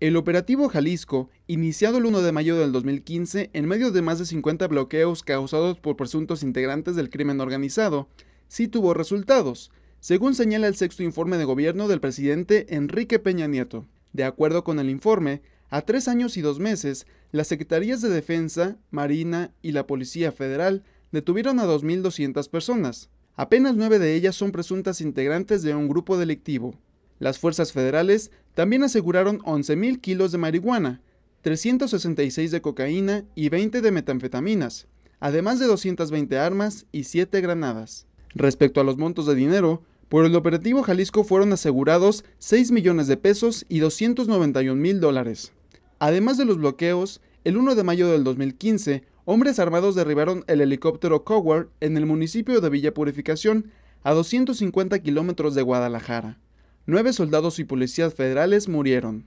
El operativo Jalisco, iniciado el 1 de mayo del 2015 en medio de más de 50 bloqueos causados por presuntos integrantes del crimen organizado, sí tuvo resultados, según señala el sexto informe de gobierno del presidente Enrique Peña Nieto. De acuerdo con el informe, a tres años y dos meses, las Secretarías de Defensa, Marina y la Policía Federal detuvieron a 2.200 personas. Apenas nueve de ellas son presuntas integrantes de un grupo delictivo. Las fuerzas federales también aseguraron 11.000 kilos de marihuana, 366 de cocaína y 20 de metanfetaminas, además de 220 armas y 7 granadas. Respecto a los montos de dinero, por el operativo Jalisco fueron asegurados 6 millones de pesos y 291 mil dólares. Además de los bloqueos, el 1 de mayo del 2015, hombres armados derribaron el helicóptero Coward en el municipio de Villa Purificación, a 250 kilómetros de Guadalajara. Nueve soldados y policías federales murieron.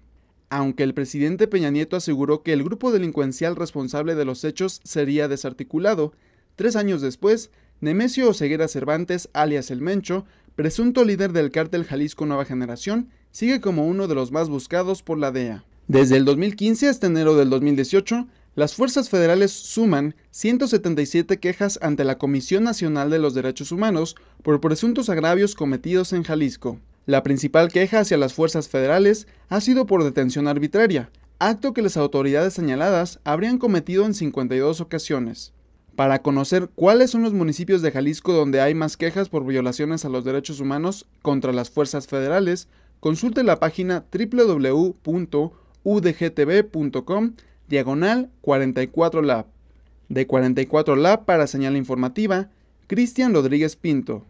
Aunque el presidente Peña Nieto aseguró que el grupo delincuencial responsable de los hechos sería desarticulado, tres años después, Nemesio Oseguera Cervantes, alias El Mencho, presunto líder del cártel Jalisco Nueva Generación, sigue como uno de los más buscados por la DEA. Desde el 2015 hasta enero del 2018, las fuerzas federales suman 177 quejas ante la Comisión Nacional de los Derechos Humanos por presuntos agravios cometidos en Jalisco. La principal queja hacia las fuerzas federales ha sido por detención arbitraria, acto que las autoridades señaladas habrían cometido en 52 ocasiones. Para conocer cuáles son los municipios de Jalisco donde hay más quejas por violaciones a los derechos humanos contra las fuerzas federales, consulte la página www.udgtv.com diagonal 44 Lab. De 44 Lab para señal informativa, Cristian Rodríguez Pinto.